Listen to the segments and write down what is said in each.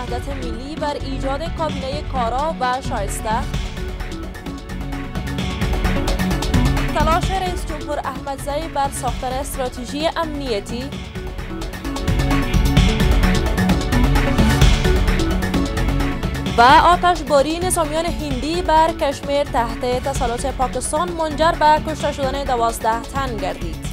وحدت ملی بر ایجاد کابینه کارا و شایسته تلاش رئیس جمهور زی بر ساختن استراتژی امنیتی و آتش باری نظامیان هندی بر کشمیر تحت تسلط پاکستان منجر به کشته شدن دوازده تن گردید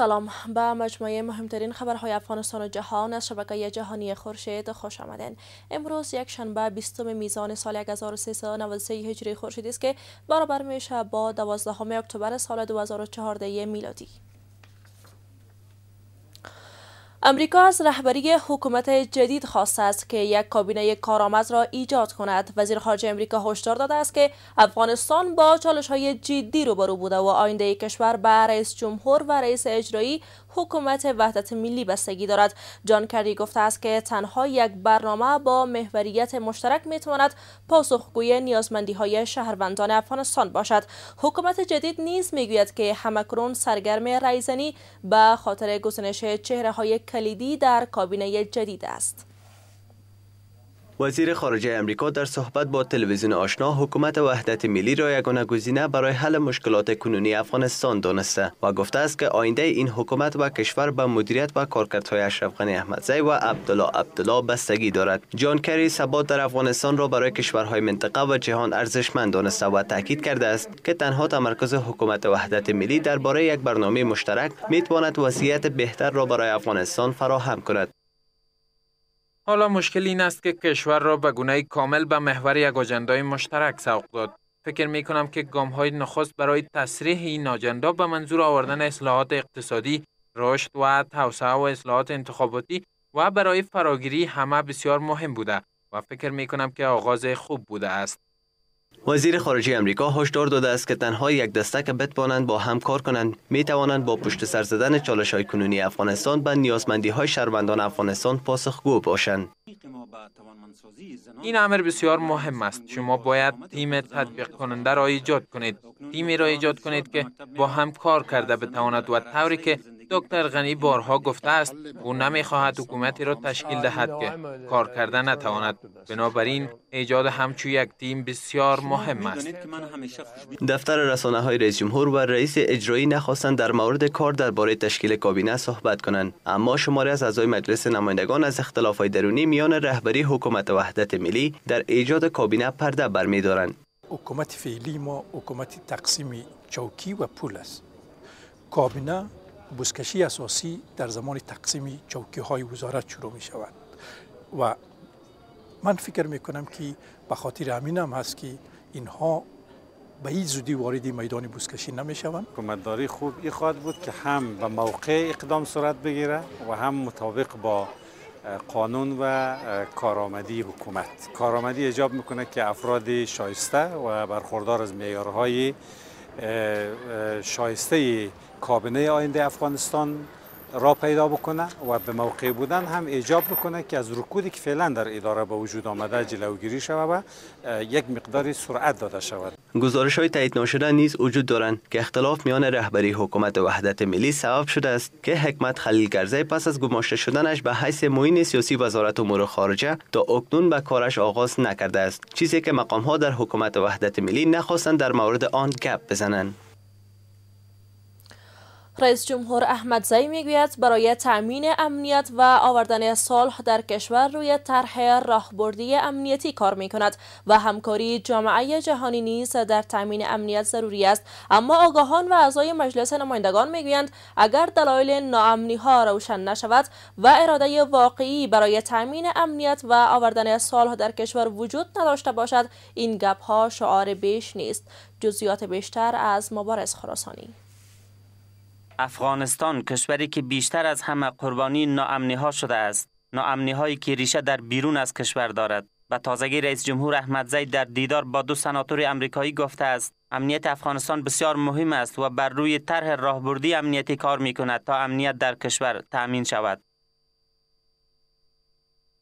سلام به مجموعه مهمترین خبرهای افغانستان و جهان از شبکه جهانی خورشید خوش آمدین امروز یک شنبه 20 میزان سال 1393 هجری خورشیدی است که برابر میشه با 12 اکتبر سال 2014 میلادی امریکا از رهبری حکومت جدید خواسته است که یک کابینه کارآمد را ایجاد کند وزیر خارجه امریکا هشدار داده است که افغانستان با چالش های جدی روبرو بوده و آینده کشور به رئیس جمهور و رئیس اجرایی حکومت وحدت ملی بستگی دارد جان کری گفته است که تنها یک برنامه با محوریت مشترک میتواند پاسخگوی نیازمندی های شهروندان افغانستان باشد حکومت جدید نیز میگوید که همکرون سرگرم رایزنی به خاطر گزینش چهره های کلیدی در کابینه جدید است وزیر خارجه امریکا در صحبت با تلویزیون آشنا حکومت وحدت ملی را یگانه گزینه برای حل مشکلات کنونی افغانستان دانسته و گفته است که آینده این حکومت و کشور به مدیریت و کارکردهای اشرف غنی احمدزی و عبدالله عبدالله بستگی دارد جان کری ثبات در افغانستان را برای کشورهای منطقه و جهان ارزشمند دانسته و تاکید کرده است که تنها تمرکز حکومت وحدت ملی درباره یک برنامه مشترک میتواند وضعیت بهتر را برای افغانستان فراهم کند حالا مشکل این است که کشور را به گونه کامل به محور یک اجندای مشترک سوق داد. فکر می کنم که گام های نخست برای تصریح این اجندا به منظور آوردن اصلاحات اقتصادی، رشد و توسعه و اصلاحات انتخاباتی و برای فراگیری همه بسیار مهم بوده و فکر می کنم که آغاز خوب بوده است. وزیر خارجه امریکا هشدار داده است که تنها یک دسته که بتوانند با هم کار کنند می توانند با پشت سر زدن چالش های کنونی افغانستان به نیازمندی های شهروندان افغانستان پاسخگو باشند این امر بسیار مهم است شما باید تیم تطبیق کننده را ایجاد کنید تیمی را ایجاد کنید که با هم کار کرده بتواند و طوری که دکتر غنی بارها گفته است او نمیخواهد حکومتی را تشکیل دهد که کار کرده نتواند بنابراین ایجاد همچو یک تیم بسیار مهم است دفتر رسانه های رئیس جمهور و رئیس اجرایی نخواستند در مورد کار درباره تشکیل کابینه صحبت کنند اما شماره از اعضای مجلس نمایندگان از اختلاف های درونی میان رهبری حکومت وحدت ملی در ایجاد کابینه پرده برمیدارند حکومت فعلی ما حکومت تقسیم چوکی و پول است کابینه بوسکشی اساسی در زمان تقسیم چوکی های وزارت شروع می شود و من فکر می کنم که به خاطر همین هم هست که اینها به این زودی وارد میدان بوسکشی نمیشوند حکومتداری خوب ای خواهد بود که هم به موقع اقدام صورت بگیره و هم مطابق با قانون و کارآمدی حکومت کارآمدی اجاب میکنه که افراد شایسته و برخوردار از میارهای شایسته کابینه آینده افغانستان را پیدا بکنه و به موقع بودن هم ایجاب بکنه که از رکودی که فعلا در اداره به وجود آمده جلوگیری شود و یک مقداری سرعت داده شود گزارش های تایید نشده نیز وجود دارند که اختلاف میان رهبری حکومت وحدت ملی سبب شده است که حکمت خلیل گرزه پس از گماشته شدنش به حیث معین سیاسی وزارت امور خارجه تا اکنون به کارش آغاز نکرده است چیزی که مقام ها در حکومت وحدت ملی نخواستند در مورد آن گپ بزنند رئیس جمهور احمد احمدزی میگوید برای تأمین امنیت و آوردن صلح در کشور روی طرح راهبردی امنیتی کار می کند و همکاری جامعه جهانی نیز در تأمین امنیت ضروری است اما آگاهان و اعضای مجلس نمایندگان میگویند اگر دلایل ناامنی ها روشن نشود و اراده واقعی برای تأمین امنیت و آوردن صلح در کشور وجود نداشته باشد این گپ ها شعار بیش نیست جزئیات بیشتر از مبارز خراسانی افغانستان کشوری که بیشتر از همه قربانی ناامنی ها شده است ناامنی هایی که ریشه در بیرون از کشور دارد و تازگی رئیس جمهور احمدزی در دیدار با دو سناتور امریکایی گفته است امنیت افغانستان بسیار مهم است و بر روی طرح راهبردی امنیتی کار می کند تا امنیت در کشور تأمین شود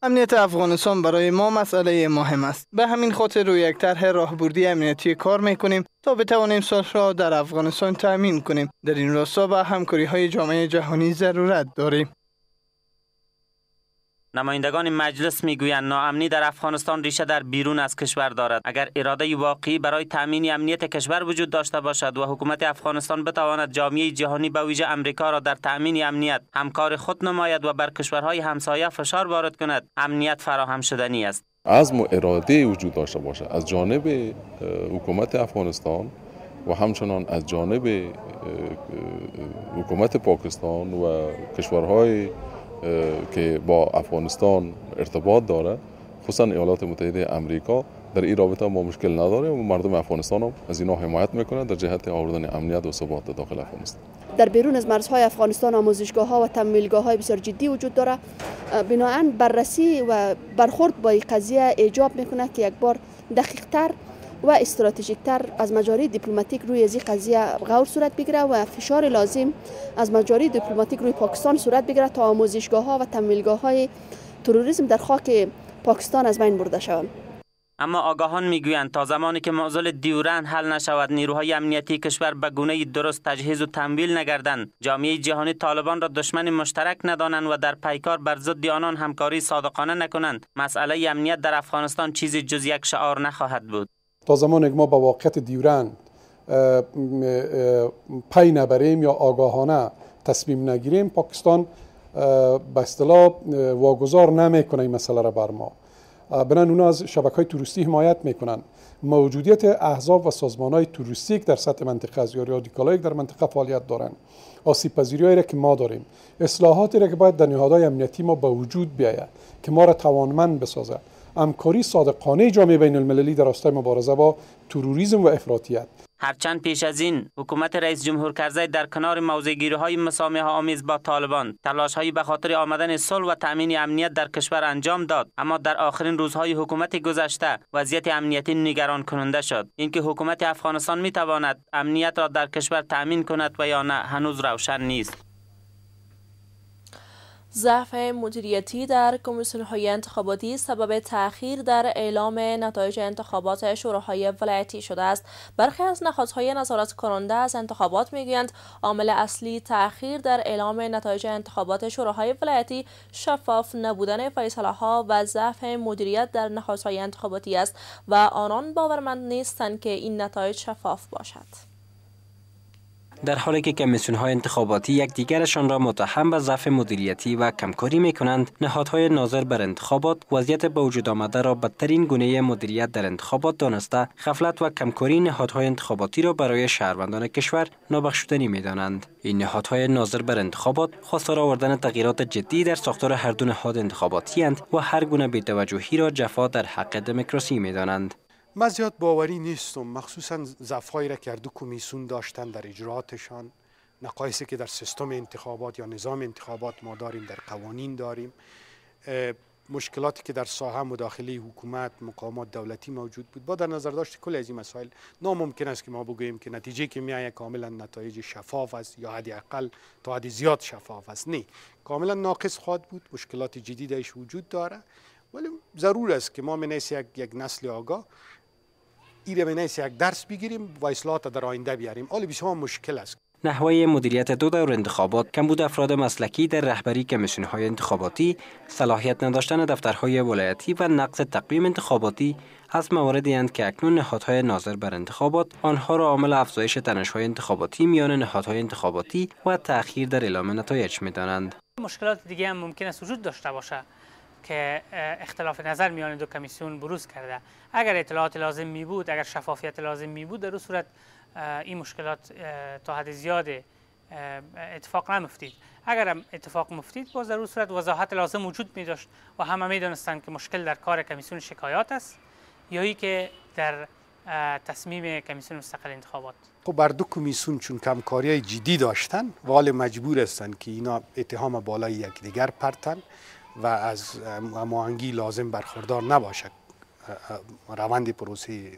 امنیت افغانستان برای ما مسئله مهم است به همین خاطر روی یک طرح راهبردی امنیتی کار میکنیم تا بتوانیم صلح را در افغانستان تأمین کنیم در این راستا به همکاری های جامعه جهانی ضرورت داریم نمایندگان مجلس میگویند ناامنی در افغانستان ریشه در بیرون از کشور دارد اگر اراده واقعی برای تامین امنیت کشور وجود داشته باشد و حکومت افغانستان بتواند جامعه جهانی به ویژه امریکا را در تامین امنیت همکار خود نماید و بر کشورهای همسایه فشار وارد کند امنیت فراهم شدنی است از و اراده وجود داشته باشد از جانب حکومت افغانستان و همچنان از جانب حکومت پاکستان و کشورهای که با افغانستان ارتباط داره خصوصا ایالات متحده امریکا در این رابطه ما مشکل نداره و مردم افغانستان هم از اینا حمایت میکنه در جهت آوردن امنیت و ثبات داخل افغانستان در بیرون از مرزهای افغانستان آموزشگاه ها و تمویلگاه های بسیار جدی وجود داره بناهن بررسی و برخورد با این قضیه ایجاب میکنه که یک بار دقیق تر و استراتژیک تر از مجاری دیپلماتیک روی زی قضیه غور صورت بگیره و فشار لازم از مجاری دیپلماتیک روی پاکستان صورت بگیره تا آموزشگاه ها و تمویلگاه های تروریسم در خاک پاکستان از بین برده شوند اما آگاهان میگویند تا زمانی که معضل دیورن حل نشود نیروهای امنیتی کشور به گونه درست تجهیز و تمویل نگردند جامعه جهانی طالبان را دشمن مشترک ندانند و در پیکار بر ضد آنان همکاری صادقانه نکنند مسئله امنیت در افغانستان چیزی جز یک شعار نخواهد بود تا زمانی که ما با واقعیت دیورند پی نبریم یا آگاهانه تصمیم نگیریم پاکستان به اصطلاح واگذار نمیکنه این مسئله را بر ما بنان اونا از شبکه های توریستی حمایت میکنن موجودیت احزاب و سازمان های توریستی در سطح منطقه از یا رادیکالایی در منطقه فعالیت دارن آسیب پذیری هایی که ما داریم اصلاحاتی را که باید در نهادهای امنیتی ما به وجود بیاید که ما را توانمند بسازد همکاری صادقانه جامعه بین المللی در راستای مبارزه با تروریسم و افراطیت هرچند پیش از این حکومت رئیس جمهور کرزی در کنار موضعگیری های مسامحه آمیز با طالبان تلاش هایی به خاطر آمدن صلح و تامین امنیت در کشور انجام داد اما در آخرین روزهای حکومت گذشته وضعیت امنیتی نگران کننده شد اینکه حکومت افغانستان می تواند امنیت را در کشور تامین کند و یا نه هنوز روشن نیست ضعف مدیریتی در کمیسیون های انتخاباتی سبب تأخیر در اعلام نتایج انتخابات شوراهای ولایتی شده است برخی از نهادهای نظارت کننده از انتخابات میگویند عامل اصلی تأخیر در اعلام نتایج انتخابات شوراهای ولایتی شفاف نبودن فیصله ها و ضعف مدیریت در نهادهای انتخاباتی است و آنان باورمند نیستند که این نتایج شفاف باشد در حالی که کمیسیون های انتخاباتی دیگرشان را متهم به ضعف مدیریتی و کمکاری می کنند نهادهای ناظر بر انتخابات وضعیت به وجود آمده را بدترین گونه مدیریت در انتخابات دانسته غفلت و کمکاری نهادهای انتخاباتی را برای شهروندان کشور نابخشودنی می دانند این نهادهای ناظر بر انتخابات خواستار آوردن تغییرات جدی در ساختار هر دو نهاد انتخاباتی و هر گونه بی‌توجهی را جفا در حق دموکراسی می دانند من زیاد باوری نیستم مخصوصا زفایی را که هر دو کمیسون داشتن در اجراتشان نقایصی که در سیستم انتخابات یا نظام انتخابات ما داریم در قوانین داریم مشکلاتی که در ساحه مداخله حکومت مقامات دولتی موجود بود با در نظر داشت کل از این مسائل ناممکن است که ما بگوییم که نتیجه که آید کاملا نتایج شفاف است یا حداقل اقل تا حد زیاد شفاف است نه کاملا ناقص خود بود مشکلات جدیدش وجود داره ولی ضرور است که ما منیس یک یک نسل آگاه ایره به درس بگیریم و اصلاحات در آینده بیاریم بسیار مشکل است نحوه مدیریت دو دور انتخابات کمبود افراد مسلکی در رهبری کمیسیون های انتخاباتی صلاحیت نداشتن دفترهای ولایتی و نقص تقویم انتخاباتی از مواردی اند که اکنون نهادهای ناظر بر انتخابات آنها را عامل افزایش های انتخاباتی میان نهادهای انتخاباتی و تأخیر در اعلام نتایج میدانند مشکلات دیگه هم ممکن است وجود داشته باشد که اختلاف نظر میان دو کمیسیون بروز کرده اگر اطلاعات لازم می بود اگر شفافیت لازم می بود در اون صورت این مشکلات تا حد زیاد اتفاق نمیفتید اگر اتفاق مفتید باز در اون صورت وضاحت لازم وجود می داشت و همه می دانستند که مشکل در کار کمیسیون شکایات است یا ای که در تصمیم کمیسیون مستقل انتخابات خب بر دو کمیسیون چون کمکاری های جدی داشتن و مجبور هستند که اینا اتهام بالای یکدیگر پرتن و از ماهنگی لازم برخوردار نباشد روند پروسه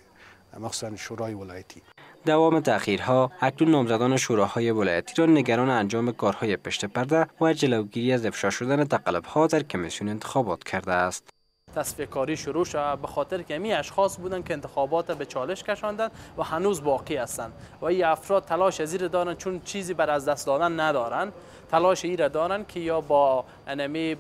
مخصوصا شورای ولایتی دوام تاخیرها اکنون نامزدان شوراهای ولایتی را نگران انجام کارهای پشت پرده و جلوگیری از افشا شدن تقلبها در کمیسیون انتخابات کرده است تصفیه کاری شروع شد به خاطر که می اشخاص بودند که انتخابات به چالش کشاندن و هنوز باقی هستند و این افراد تلاش زیر دارند چون چیزی بر از دست دادن ندارند تلاش ای را دارند که یا با انمی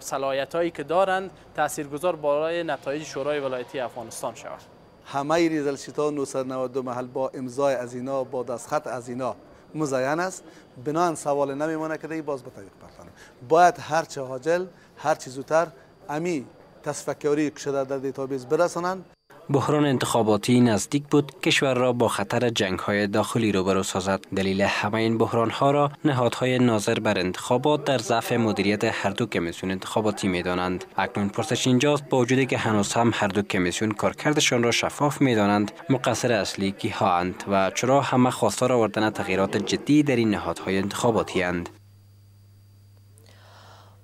صلاحیت هایی که دارند تاثیرگذار برای نتایج شورای ولایتی افغانستان شود همه ریزلشیتا 992 محل با امضای از اینا با دستخط از اینا مزین است بنا سوال نمیمانه که باز به طریق باید هر چه هاجل هر چه زودتر امی تصفکاری کشده در دیتابیز برسانند بحران انتخاباتی نزدیک بود کشور را با خطر جنگ های داخلی روبرو سازد دلیل همه این بحران ها را نهادهای ناظر بر انتخابات در ضعف مدیریت هر دو کمیسیون انتخاباتی می دانند اکنون پرسش اینجاست با وجودی که هنوز هم هر دو کمیسیون کارکردشان را شفاف می دانند مقصر اصلی کی ها اند و چرا همه خواستار آوردن تغییرات جدی در این نهادهای انتخاباتی اند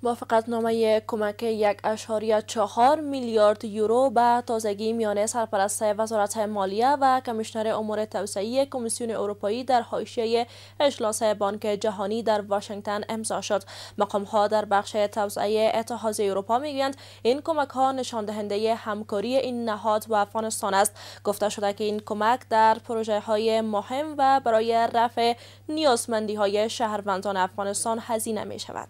موافقتنامه کمک یک اشاری چهار میلیارد یورو به تازگی میان سرپرست وزارت مالیه و کمیشنر امور توسعه کمیسیون اروپایی در حاشیه اجلاس بانک جهانی در واشنگتن امضا شد مقام ها در بخش توسعه اتحادیه اروپا میگویند این کمک ها نشان دهنده همکاری این نهاد و افغانستان است گفته شده که این کمک در پروژه های مهم و برای رفع نیازمندی های شهروندان افغانستان هزینه می شود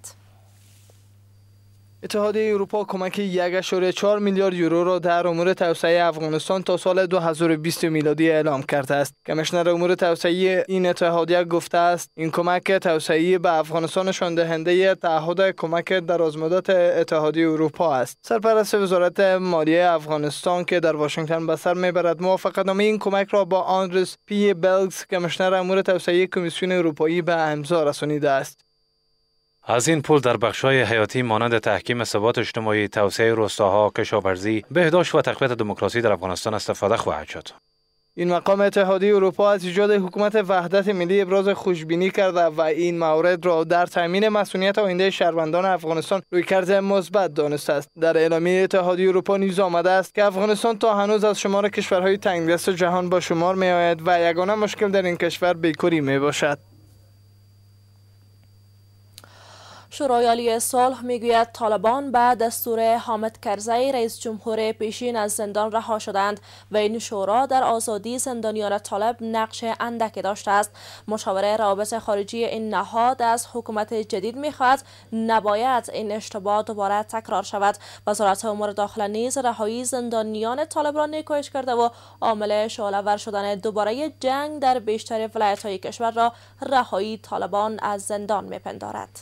اتحادیه اروپا کمک 1.4 میلیارد یورو را در امور توسعه افغانستان تا سال 2020 میلادی اعلام کرده است. کمشنر امور توسعه این اتحادیه گفته است این کمک توسعه به افغانستان نشان دهنده تعهد کمک در اتحادیه اروپا است. سرپرست وزارت مالیه افغانستان که در واشنگتن به سر میبرد موافقتنامه این کمک را با آندرس پی بلگز کمشنر امور توسعه کمیسیون اروپایی به امضا رسانیده است. از این پول در بخش‌های حیاتی مانند تحکیم ثبات اجتماعی، توسعه روستاها، کشاورزی، بهداشت و تقویت دموکراسی در افغانستان استفاده خواهد شد. این مقام اتحادی اروپا از ایجاد حکومت وحدت ملی ابراز خوشبینی کرده و این مورد را در تامین مسئولیت آینده شهروندان افغانستان روی کرده مثبت دانست است در اعلامیه اتحادی اروپا نیز آمده است که افغانستان تا هنوز از شمار کشورهای تنگدست جهان با شمار می آید و یگانه مشکل در این کشور بیکاری می باشد شورای صلح میگوید طالبان به دستور حامد کرزی رئیس جمهور پیشین از زندان رها شدند و این شورا در آزادی زندانیان طالب نقش اندکی داشته است مشاوره روابط خارجی این نهاد از حکومت جدید میخواهد نباید این اشتباه دوباره تکرار شود وزارت امور داخله نیز رهایی زندانیان طالب را نکوهش کرده و عامل شعلهور شدن دوباره جنگ در بیشتر های کشور را رهایی طالبان از زندان میپندارد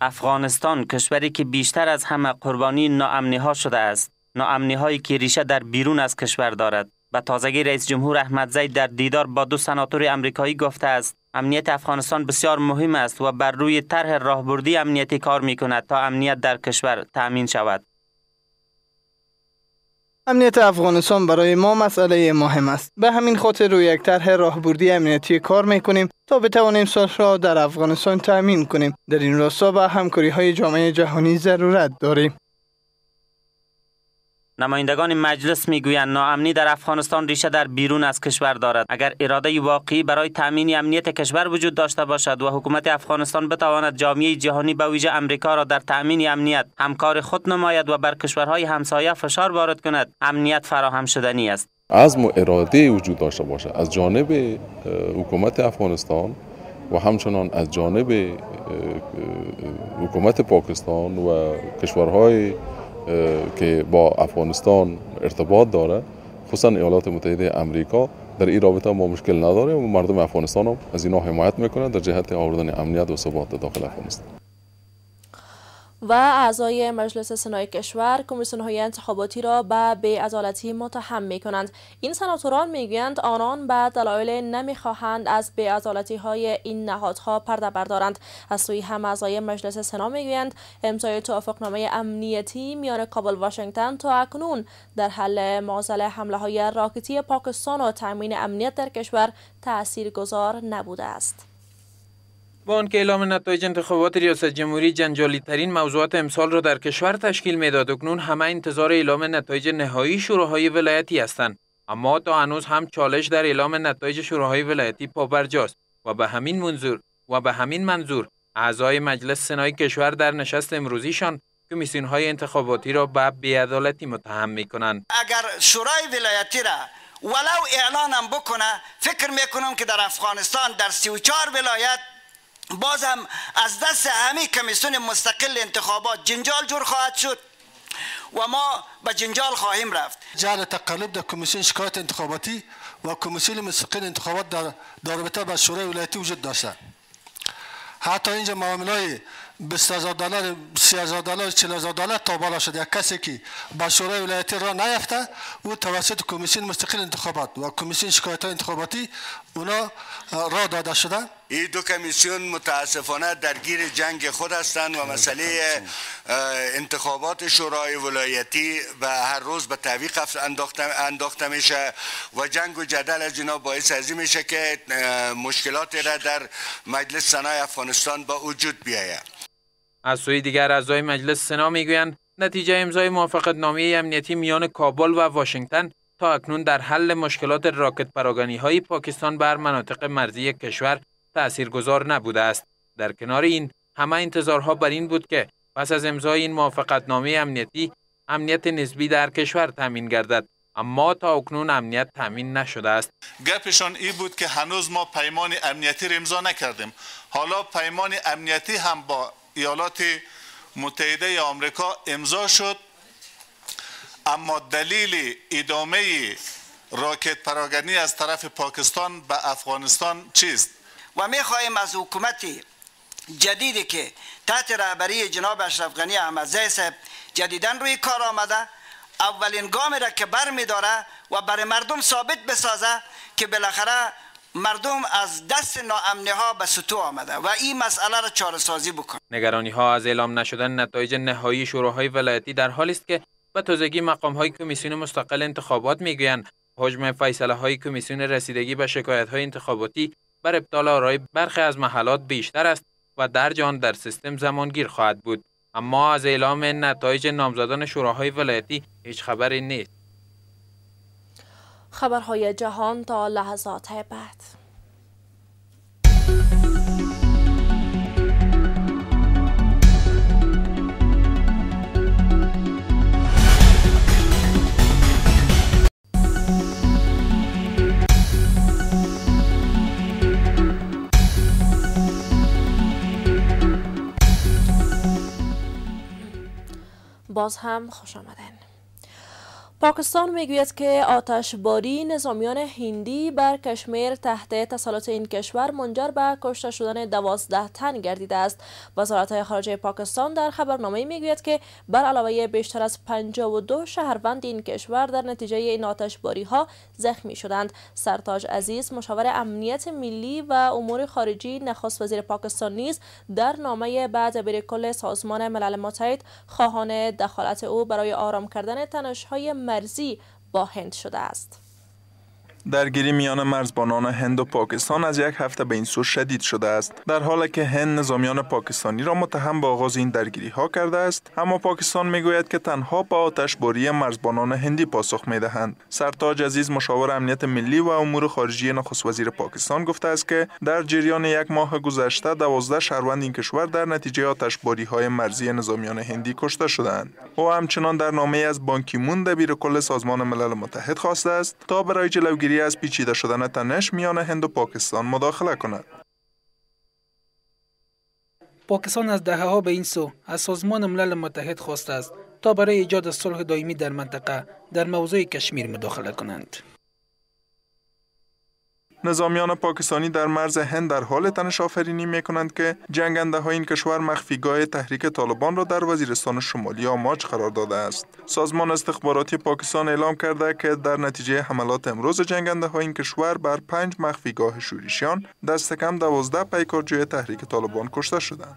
افغانستان کشوری که بیشتر از همه قربانی ناامنی ها شده است ناامنی هایی که ریشه در بیرون از کشور دارد و تازگی رئیس جمهور زید در دیدار با دو سناتور امریکایی گفته است امنیت افغانستان بسیار مهم است و بر روی طرح راهبردی امنیتی کار می کند تا امنیت در کشور تأمین شود امنیت افغانستان برای ما مسئله مهم است به همین خاطر روی یک طرح راهبردی امنیتی کار میکنیم تا بتوانیم صلح را در افغانستان تعمین کنیم در این راستا به همکاری های جامعه جهانی ضرورت داریم نمایندگان مجلس میگویند ناامنی در افغانستان ریشه در بیرون از کشور دارد اگر اراده واقعی برای تامین امنیت کشور وجود داشته باشد و حکومت افغانستان بتواند جامعه جهانی به ویژه امریکا را در تامین امنیت همکار خود نماید و بر کشورهای همسایه فشار وارد کند امنیت فراهم شدنی است از و اراده وجود داشته باشد از جانب حکومت افغانستان و همچنان از جانب حکومت پاکستان و کشورهای که با افغانستان ارتباط داره خصوصا ایالات متحده امریکا در این رابطه ما مشکل نداره و مردم افغانستان هم از اینا حمایت میکنه در جهت آوردن امنیت و ثبات داخل افغانستان و اعضای مجلس سنای کشور کمیسیون های انتخاباتی را به بیعدالتی متهم می کنند این سناتوران گویند آنان به دلایل نمیخواهند از عدالتی های این نهادها پرده بردارند از سوی هم اعضای مجلس سنا گویند امضای توافقنامه امنیتی میان کابل واشنگتن تا اکنون در حل معضل حمله های راکتی پاکستان و تامین امنیت در کشور تاثیرگذار نبوده است با آنکه اعلام نتایج انتخابات ریاست جمهوری جنجالی ترین موضوعات امسال را در کشور تشکیل میداد اکنون همه انتظار اعلام نتایج نهایی شوراهای ولایتی هستند اما تا هنوز هم چالش در اعلام نتایج شوراهای ولایتی پابرجاست و به همین منظور و به همین منظور اعضای مجلس سنای کشور در نشست امروزیشان کمیسیون های انتخاباتی را به بیعدالتی متهم می کنند اگر شورای ولایتی را ولو اعلانم بکنه فکر میکنم که در افغانستان در 34 ولایت باز هم از دست همه کمیسیون مستقل انتخابات جنجال جور خواهد شد و ما به جنجال خواهیم رفت جعل تقلب در کمیسیون شکایت انتخاباتی و کمیسیون مستقل انتخابات در رابطه با شورای ولایتی وجود داشته حتی اینجا معامل های 20000 دلار 30000 دلار 40000 دلار تا بالا شده یک کسی که با شورای ولایتی را نیفته او توسط کمیسیون مستقل انتخابات و کمیسیون شکایت انتخاباتی اونا را داده شده این دو کمیسیون متاسفانه درگیر جنگ خود هستند و مسئله انتخابات شورای ولایتی و هر روز به تعویق انداخته میشه و جنگ و جدل از اینا باعث از میشه که مشکلاتی را در مجلس سنای افغانستان با وجود بیاید از سوی دیگر اعضای مجلس سنا میگویند نتیجه امضای موافقت نامی امنیتی میان کابل و واشنگتن تا اکنون در حل مشکلات راکت پراگانی های پاکستان بر مناطق مرزی کشور گذار نبوده است در کنار این همه انتظارها بر این بود که پس از امضای این موافقتنامه امنیتی امنیت نسبی در کشور تامین گردد اما تا اکنون امنیت تامین نشده است گپشان این بود که هنوز ما پیمان امنیتی را امضا نکردیم حالا پیمان امنیتی هم با ایالات متحده آمریکا امضا شد اما دلیل ادامه راکت پراگنی از طرف پاکستان به افغانستان چیست و میخواهیم از حکومت جدیدی که تحت رهبری جناب اشرف غنی زی صاحب جدیدا روی کار آمده اولین گامی را که بر می داره و برای مردم ثابت بسازه که بالاخره مردم از دست ناامنی ها به سطوع آمده و این مسئله را چاره سازی بکنه نگرانی ها از اعلام نشدن نتایج نهایی شوراهای ولایتی در حال است که به تازگی مقام های کمیسیون مستقل انتخابات میگویند حجم فیصله های کمیسیون رسیدگی به شکایت های انتخاباتی بر ابطال آرای برخی از محلات بیشتر است و در جان در سیستم زمانگیر خواهد بود اما از اعلام نتایج نامزدان شوراهای ولایتی هیچ خبری نیست خبرهای جهان تا لحظات بعد باز هم خوش آمدن پاکستان میگوید که آتشباری نظامیان هندی بر کشمیر تحت تسلط این کشور منجر به کشته شدن دوازده تن گردیده است وزارت خارجه پاکستان در خبرنامه میگوید که بر علاوه بیشتر از 52 شهروند این کشور در نتیجه این آتشباری ها زخمی شدند سرتاج عزیز مشاور امنیت ملی و امور خارجی نخست وزیر پاکستان نیز در نامه بعد کل سازمان ملل متحد خواهان دخالت او برای آرام کردن های مرزی با هند شده است. درگیری میان مرزبانان هند و پاکستان از یک هفته به این سو شدید شده است در حالی که هند نظامیان پاکستانی را متهم به آغاز این درگیری ها کرده است اما پاکستان میگوید که تنها به آتشباری مرزبانان هندی پاسخ میدهند سرتاج عزیز مشاور امنیت ملی و امور خارجی نخست وزیر پاکستان گفته است که در جریان یک ماه گذشته دوازده شهروند این کشور در نتیجه آتشباری های مرزی نظامیان هندی کشته شدند او همچنان در نامه از بانکیمون دبیر کل سازمان ملل متحد خواسته است تا برای جلوگیری از پیچیده شدن تنش میان هند و پاکستان مداخله کند. پاکستان از دهه ها به این سو از سازمان ملل متحد خواست است تا برای ایجاد صلح دائمی در منطقه در موضوع کشمیر مداخله کنند. نظامیان پاکستانی در مرز هند در حال تنش آفرینی می کنند که جنگنده های این کشور مخفیگاه تحریک طالبان را در وزیرستان شمالی آماج قرار داده است. سازمان استخباراتی پاکستان اعلام کرده که در نتیجه حملات امروز جنگنده های این کشور بر پنج مخفیگاه شورشیان دست کم دوازده پیکارجوی تحریک طالبان کشته شدند.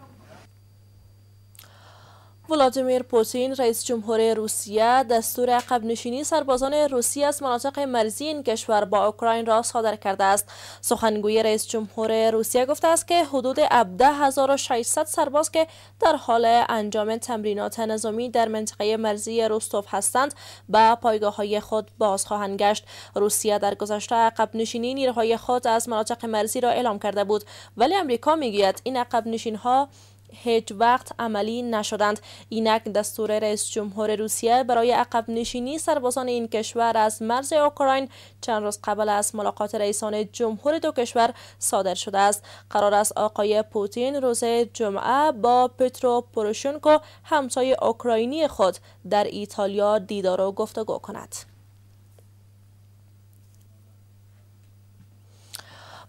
ولادیمیر پوتین رئیس جمهور روسیه دستور عقب نشینی سربازان روسی از مناطق مرزی این کشور با اوکراین را صادر کرده است سخنگوی رئیس جمهور روسیه گفته است که حدود 17600 سرباز که در حال انجام تمرینات نظامی در منطقه مرزی روستوف هستند به پایگاه های خود باز خواهند گشت روسیه در گذشته عقب نشینی نیروهای خود از مناطق مرزی را اعلام کرده بود ولی امریکا میگوید این عقب ها هیچ وقت عملی نشدند اینک دستور رئیس جمهور روسیه برای عقب نشینی سربازان این کشور از مرز اوکراین چند روز قبل از ملاقات رئیسان جمهور دو کشور صادر شده است قرار است آقای پوتین روز جمعه با پترو پروشنکو همسایه اوکراینی خود در ایتالیا دیدار و گفتگو کند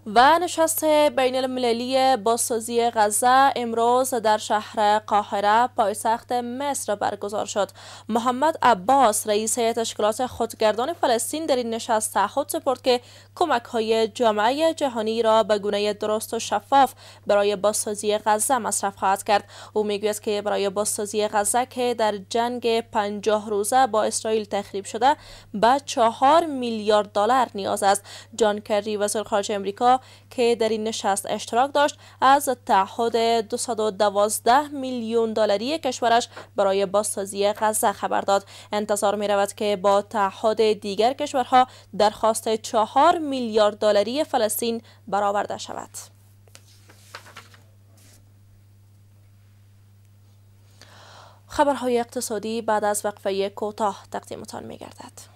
و نشست بین المللی بازسازی غزه امروز در شهر قاهره پایتخت مصر برگزار شد محمد عباس رئیس تشکلات خودگردان فلسطین در این نشست تعهد سپرد که کمک های جامعه جهانی را به گونه درست و شفاف برای بازسازی غزه مصرف خواهد کرد او میگوید که برای بازسازی غزه که در جنگ پنجاه روزه با اسرائیل تخریب شده به چهار میلیارد دلار نیاز است جان کری وزیر خارجه امریکا که در این نشست اشتراک داشت از تعهد 212 میلیون دلاری کشورش برای بازسازی غزه خبر داد انتظار می رود که با تعهد دیگر کشورها درخواست 4 میلیارد دلاری فلسطین برآورده شود خبرهای اقتصادی بعد از وقفه کوتاه تقدیمتان می گردد.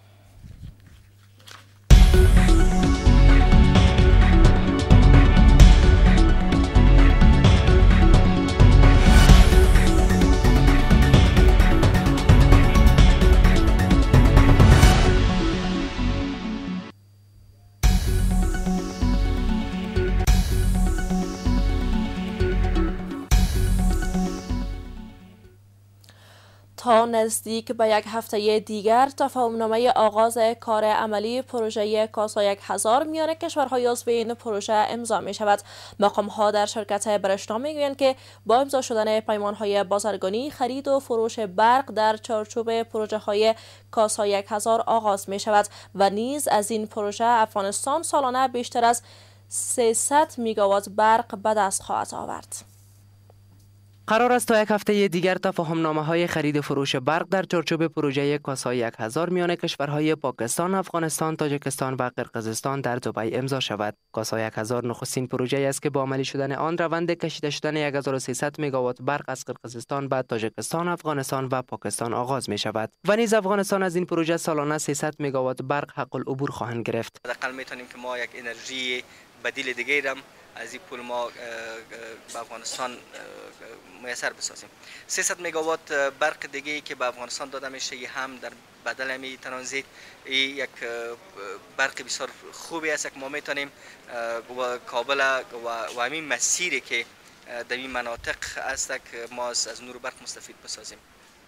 ها نزدیک به یک هفته دیگر تفاهمنامه آغاز کار عملی پروژه کاسا یک هزار میان کشورهای عضو این پروژه امضا می شود مقام ها در شرکت برشنا می گویند که با امضا شدن پیمان های بازرگانی خرید و فروش برق در چارچوب پروژه های کاسا یک هزار آغاز می شود و نیز از این پروژه افغانستان سالانه بیشتر از 300 میگاوات برق به دست خواهد آورد قرار است تا یک هفته دیگر تفاهم نامه های خرید و فروش برق در چارچوب پروژه کاسا 1000 میان کشورهای پاکستان، افغانستان، تاجکستان و قرقزستان در دبی امضا شود. کاسا 1000 نخستین پروژه است که با عملی شدن آن روند کشیده شدن 1300 مگاوات برق از قرقزستان به تاجکستان، افغانستان و پاکستان آغاز می شود. و نیز افغانستان از این پروژه سالانه 300 مگاوات برق حق العبور خواهند گرفت. حداقل میتونیم که ما یک انرژی بدیل هم از این پول ما به افغانستان میسر بسازیم 300 مگاوات برق دیگه که به افغانستان داده میشه هم در بدل می ترانزیت یک برق بسیار خوبی است که ما میتونیم کابل و همین مسیری که در این مناطق است که ما از نور برق مستفید بسازیم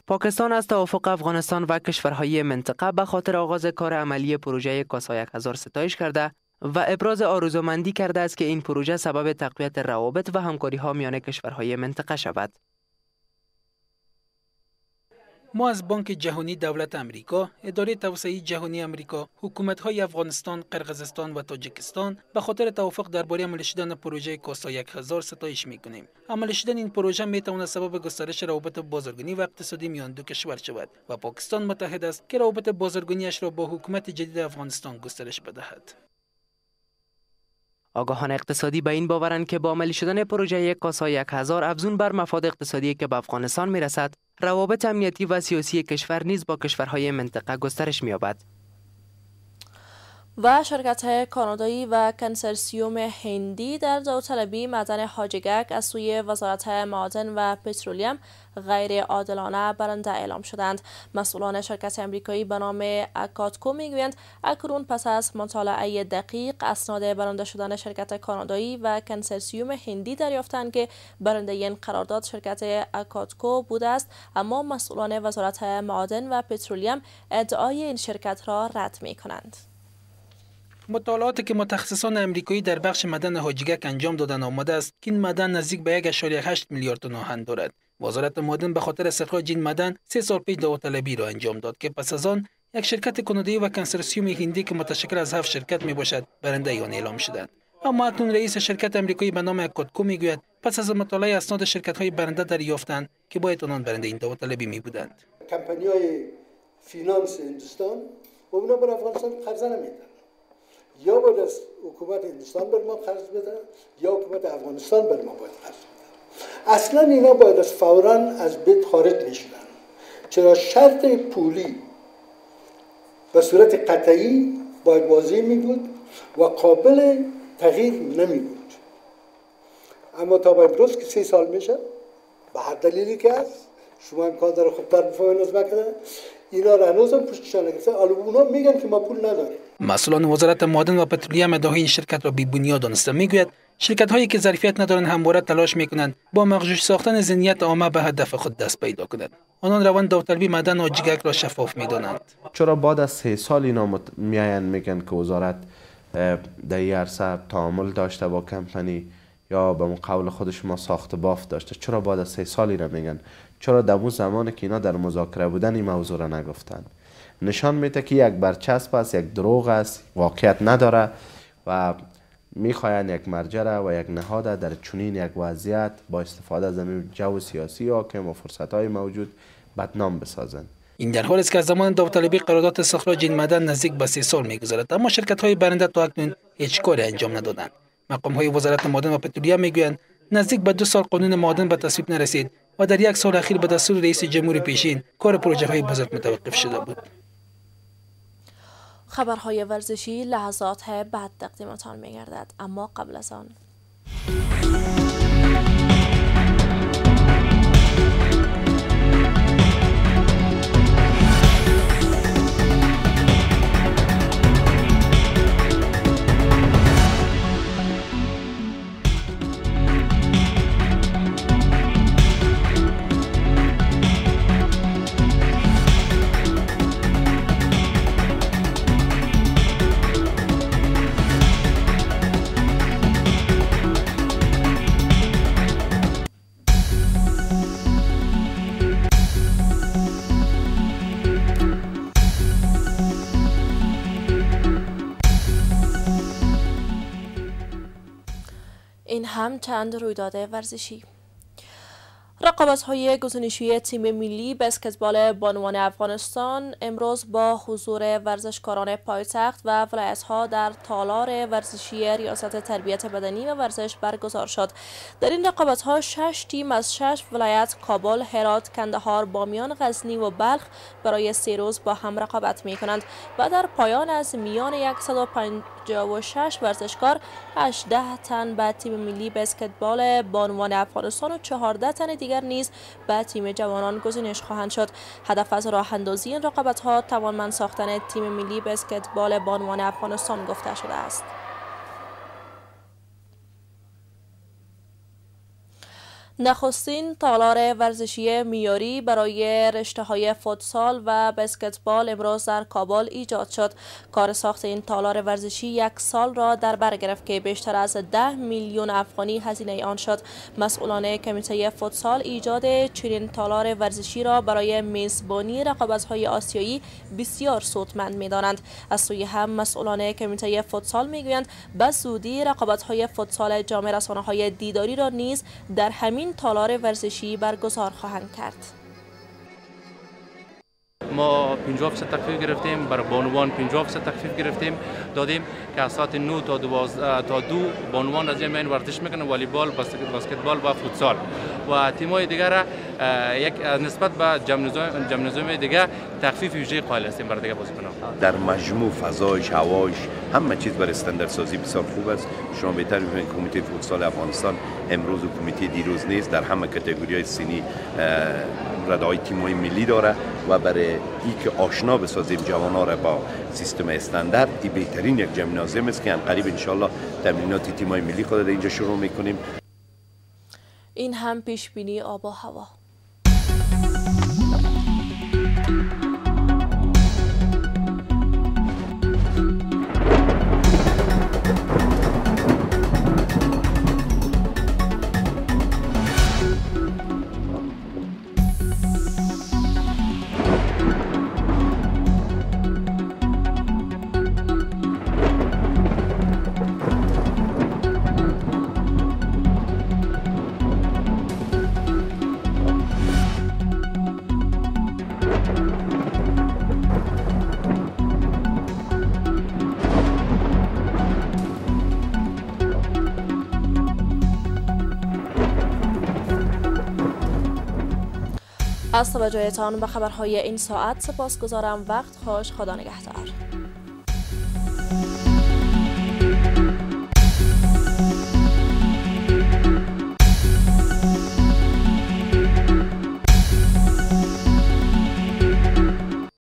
پاکستان از توافق افغانستان و کشورهای منطقه به خاطر آغاز کار عملی پروژه کاسا هزار ستایش کرده و ابراز آرزومندی کرده است که این پروژه سبب تقویت روابط و همکاری ها میان کشورهای منطقه شود. ما از بانک جهانی دولت امریکا، اداره توسعه جهانی امریکا، حکومت های افغانستان، قرغزستان و تاجکستان به خاطر توافق درباره عمل شدن پروژه کاسا 1000 ستایش می کنیم. عمل شدن این پروژه می تواند سبب گسترش روابط بازرگانی و اقتصادی میان دو کشور شود و پاکستان متحد است که روابط اش را با حکومت جدید افغانستان گسترش بدهد. آگاهان اقتصادی به این باورند که با عملی شدن پروژه کاسا یک هزار افزون بر مفاد اقتصادی که به افغانستان میرسد روابط امنیتی و سیاسی کشور نیز با کشورهای منطقه گسترش مییابد و شرکت های کانادایی و کنسرسیوم هندی در داوطلبی معدن حاجگک از سوی وزارت معادن و پترولیم غیر عادلانه برنده اعلام شدند مسئولان شرکت امریکایی به نام اکاتکو میگویند اکنون پس از مطالعه دقیق اسناد برنده شدن شرکت کانادایی و کنسرسیوم هندی دریافتند که برنده این قرارداد شرکت اکاتکو بوده است اما مسئولان وزارت معادن و پترولیم ادعای این شرکت را رد می کنند مطالعاتی که متخصصان امریکایی در بخش مدن حاجیگک انجام دادن آمده است که این مدن نزدیک به 1.8 میلیارد تن آهن دارد وزارت معدن به خاطر استخراج این مدن سه سال پیش داوطلبی را انجام داد که پس از آن یک شرکت کننده و کنسرسیوم هندی که متشکل از هفت شرکت می باشد برنده آن اعلام شدند اما اکنون رئیس شرکت امریکایی به نام کاتکو میگوید پس از مطالعه اسناد شرکت های برنده دریافتند که باید آنان برنده این داوطلبی می بودند کمپانی های فینانس هندوستان و اونا بر افغانستان قرضه نمیدن یا باید از حکومت هندوستان بر ما قرض بدن یا حکومت افغانستان بر ما باید قرض بدن اصلا اینا باید از فورا از بیت خارج میشدن چرا شرط پولی به صورت قطعی باید واضح می بود و قابل تغییر نمی بود اما تا باید امروز که سی سال میشه به هر دلیلی که هست شما امکان داره خوبتر بفهمین از مکده اینا را هنوز هم پشتشان نگرسه حالا اونا میگن که ما پول نداریم مسئولان وزارت معدن و پترولیا ادعای این شرکت را بی‌بنیاد دانسته میگوید شرکت هایی که ظرفیت ندارند همواره تلاش می کنند با مغجوش ساختن زنیت عامه به هدف خود دست پیدا کنند آنان روان داوطلبی مدن، و جگک را شفاف می دانند چرا بعد از سه سال اینا مت... می میگن که وزارت در این عرصه تعامل داشته با کمپنی یا به قول خود شما ساخت باف داشته چرا بعد از سه سالی را میگن چرا در اون زمان که اینا در مذاکره بودن این موضوع را نگفتند نشان میده که یک برچسب است یک دروغ است واقعیت نداره و میخواین یک مرجره و یک نهاده در چنین یک وضعیت با استفاده از جو سیاسی حاکم و فرصت های موجود بدنام بسازند این در حال است که از زمان داوطلبی قرارداد استخراج این معدن نزدیک به سه سال میگذرد اما شرکت های برنده تا اکنون هیچ کاری انجام ندادند مقام های وزارت مادن و پتولیا میگویند نزدیک به دو سال قانون معدن به تصویب نرسید و در یک سال اخیر به دستور رئیس جمهور پیشین کار پروژه های بزرگ متوقف شده بود خبرهای ورزشی لحظات بعد تقدیمتان میگردد. اما قبل از آن هم چند رویداد ورزشی رقابت های تیم ملی بسکتبال بانوان افغانستان امروز با حضور ورزشکاران پایتخت و ولایت ها در تالار ورزشی ریاست تربیت بدنی و ورزش برگزار شد در این رقابت ها شش تیم از شش ولایت کابل، هرات، کندهار، بامیان، غزنی و بلخ برای سه روز با هم رقابت می کنند و در پایان از میان شش ورزشکار 18 تن به تیم ملی بسکتبال بانوان افغانستان و 14 تن دیگر نیز به تیم جوانان گزینش خواهند شد هدف از راه اندازی این رقابت ها توانمند ساختن تیم ملی بسکتبال بانوان افغانستان گفته شده است نخستین تالار ورزشی میاری برای رشته های فوتسال و بسکتبال امروز در کابل ایجاد شد کار ساخت این تالار ورزشی یک سال را در بر گرفت که بیشتر از 10 میلیون افغانی هزینه آن شد مسئولان کمیته فوتسال ایجاد چنین تالار ورزشی را برای میزبانی رقابت های آسیایی بسیار سودمند میدانند از سوی هم مسئولان کمیته فوتسال گویند به زودی رقابت های فوتسال جام رسانه های دیداری را نیز در همین این تالار ورزشی برگزار خواهند کرد. ما 50 فیصد تخفیف گرفتیم بر بانوان 50 فیصد تخفیف گرفتیم دادیم که از ساعت 9 تا 12 تا دو بانوان از این ورزش میکنن والیبال بسکتبال و فوتسال و تیم های دیگر یک نسبت به نظام دیگه تخفیف ویژه قائل هستیم برای دیگه کنم در مجموع فضایش هواش همه چیز برای استاندارد سازی بسیار خوب است شما بهتر می کمیته فوتسال افغانستان امروز و کمیته دیروز نیست در همه کاتگوری های سینی ردای های ملی داره و برای که آشنا بسازیم ها را با سیستم استاندارد ای بهترین یک جمنازم است که هم قریب انشالله تمرینات های ملی خود اینجا شروع می‌کنیم این هم پیش بینی آب و هوا thank you از توجهتان به خبرهای این ساعت سپاس گذارم وقت خوش خدا نگهدار